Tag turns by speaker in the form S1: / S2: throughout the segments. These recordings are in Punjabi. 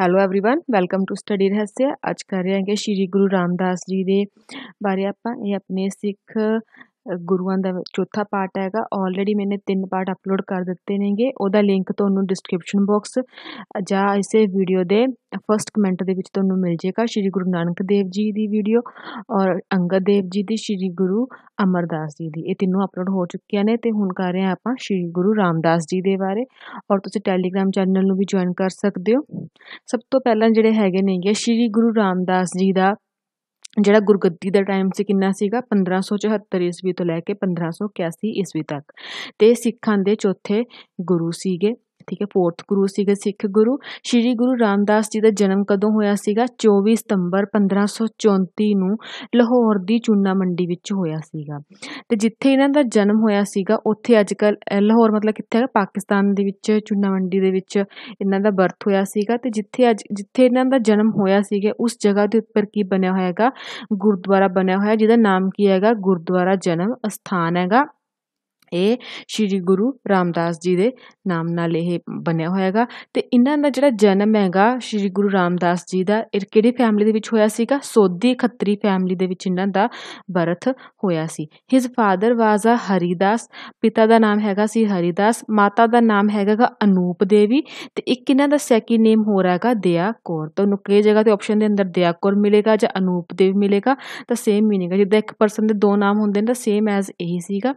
S1: hello everyone welcome to study Rahasya ਅੱਜ ਕਰ ਰਹੇ ਹਾਂ ਕਿ ਸ਼੍ਰੀ ਗੁਰੂ ਰਾਮਦਾਸ ਜੀ ਦੇ ਬਾਰੇ ਆਪਾਂ ਇਹ ਆਪਣੇ ਸਿੱਖ ਗੁਰੂਆਂ ਦਾ ਚੌਥਾ ਪਾਰਟ ਹੈਗਾ ਆਲਰੇਡੀ ਮੈਨੇ ਤਿੰਨ ਪਾਰਟ ਅਪਲੋਡ ਕਰ ਦਿੱਤੇ ਨੇਗੇ ਉਹਦਾ ਲਿੰਕ ਤੁਹਾਨੂੰ ਡਿਸਕ੍ਰਿਪਸ਼ਨ ਬਾਕਸ ਜਾਂ ਇਸੇ ਵੀਡੀਓ ਦੇ ਫਰਸਟ ਕਮੈਂਟ ਦੇ ਵਿੱਚ ਤੁਹਾਨੂੰ ਮਿਲ ਜੇਗਾ ਸ਼੍ਰੀ ਗੁਰੂ ਨਾਨਕ ਦੇਵ ਜੀ ਦੀ ਵੀਡੀਓ ਔਰ ਅੰਗਦ ਦੇਵ ਜੀ ਦੀ ਸ਼੍ਰੀ ਗੁਰੂ ਅਮਰਦਾਸ ਜੀ ਦੀ ਇਹ ਤਿੰਨੋਂ ਅਪਲੋਡ ਹੋ ਚੁੱਕੀਆਂ ਨੇ ਤੇ ਹੁਣ ਕਰ ਰਹੇ ਆ ਆਪਾਂ ਸ਼੍ਰੀ ਗੁਰੂ ਰਾਮਦਾਸ ਜੀ ਦੇ ਬਾਰੇ ਔਰ ਤੁਸੀਂ ਟੈਲੀਗ੍ਰam ਚੈਨਲ ਨੂੰ ਵੀ ਜੁਆਇਨ ਕਰ ਸਕਦੇ ਹੋ ਸਭ ਤੋਂ ਪਹਿਲਾਂ ਜਿਹੜੇ ਹੈਗੇ ਨੇਗੇ ਸ਼੍ਰੀ ਗੁਰੂ ਰਾਮਦਾਸ ਜੀ ਦਾ ਜਿਹੜਾ ਗੁਰਗੱਦੀ ਦਾ ਟਾਈਮ ਸੀ ਕਿੰਨਾ ਸੀਗਾ 1574 ਈਸਵੀ ਤੋਂ ਲੈ ਕੇ 1581 ਈਸਵੀ ਤੱਕ ਤੇ ਸਿੱਖਾਂ ਦੇ ਚੌਥੇ ਗੁਰੂ ਸੀਗੇ ਠੀਕ ਹੈ ਫੋਰਥ ਗੁਰੂ ਸੀਗੇ ਸਿੱਖ ਗੁਰੂ ਸ੍ਰੀ ਗੁਰੂ ਰਾਮਦਾਸ ਜੀ ਦਾ ਜਨਮ ਕਦੋਂ ਹੋਇਆ ਸੀਗਾ 24 ਸਤੰਬਰ 1534 ਨੂੰ ਲਾਹੌਰ ਦੀ ਚੂਨਾ ਮੰਡੀ ਵਿੱਚ ਹੋਇਆ ਸੀਗਾ ਤੇ ਜਿੱਥੇ ਇਹਨਾਂ ਦਾ ਜਨਮ ਹੋਇਆ ਸੀਗਾ ਉੱਥੇ ਕੱਲ ਲਾਹੌਰ ਮਤਲਬ ਕਿੱਥੇ ਹੈ ਪਾਕਿਸਤਾਨ ਦੇ ਵਿੱਚ ਚੂਨਾ ਮੰਡੀ ਦੇ ਵਿੱਚ ਇਹਨਾਂ ਦਾ ਬਰਥ ਹੋਇਆ ਸੀਗਾ ਤੇ ਜਿੱਥੇ ਅੱਜ ਜਿੱਥੇ ਇਹਨਾਂ ਦਾ ਜਨਮ ਹੋਇਆ ਸੀਗਾ ਉਸ ਜਗ੍ਹਾ ਦੇ ਉੱਪਰ ਕੀ ਬਣਿਆ ਹੋਇਆ ਹੈਗਾ ਗੁਰਦੁਆਰਾ ਬਣਿਆ ਹੋਇਆ ਜਿਹਦਾ ਨਾਮ ਕੀ ਹੈਗਾ ਗੁਰਦੁਆਰਾ ਜਨਮ ਸਥਾਨ ਹੈਗਾ ਇਹ ਸ਼੍ਰੀ ਗੁਰੂ ਰਾਮਦਾਸ ਜੀ ਦੇ ਨਾਮ ਨਾਲ ਇਹ ਬਣਿਆ ਹੋਇਆਗਾ ਤੇ ਇਹਨਾਂ ਦਾ ਜਿਹੜਾ ਜਨਮ ਹੈਗਾ ਸ਼੍ਰੀ ਗੁਰੂ ਰਾਮਦਾਸ ਜੀ ਦਾ ਇਹ ਕਿਹੜੀ ਫੈਮਿਲੀ ਦੇ ਵਿੱਚ ਹੋਇਆ ਸੀਗਾ ਸੋਧੀ ਖੱਤਰੀ ਫੈਮਿਲੀ ਦੇ ਵਿੱਚ ਇਹਨਾਂ ਦਾ ਬਰਥ ਹੋਇਆ ਸੀ ਹਿਸ ਫਾਦਰ ਵਾਜ਼ ਆ ਹਰੀਦਾਸ ਪਿਤਾ ਦਾ ਨਾਮ ਹੈਗਾ ਸੀ ਹਰੀਦਾਸ ਮਾਤਾ ਦਾ ਨਾਮ ਹੈਗਾਗਾ ਅਨੂਪ ਦੇਵੀ ਤੇ ਇੱਕ ਇਹਨਾਂ ਦਾ ਸੈਕਿੰਡ ਨੇਮ ਹੋ ਰਿਹਾ ਹੈਗਾ ਦਿਆ ਕੌਰ ਤੁਹਾਨੂੰ ਕਿਹ ਜਗ੍ਹਾ ਤੇ ਆਪਸ਼ਨ ਦੇ ਅੰਦਰ ਦਿਆ ਕੌਰ ਮਿਲੇਗਾ ਜਾਂ ਅਨੂਪ ਦੇਵੀ ਮਿਲੇਗਾ ਤਾਂ ਸੇਮ ਮੀਨਿੰਗ ਹੈ ਜਿੱਦਾਂ ਇੱਕ ਪਰਸਨ ਦੇ ਦੋ ਨਾਮ ਹੁੰਦੇ ਨੇ ਤਾਂ ਸੇਮ ਐਜ਼ ਇਹੀ ਸੀਗਾ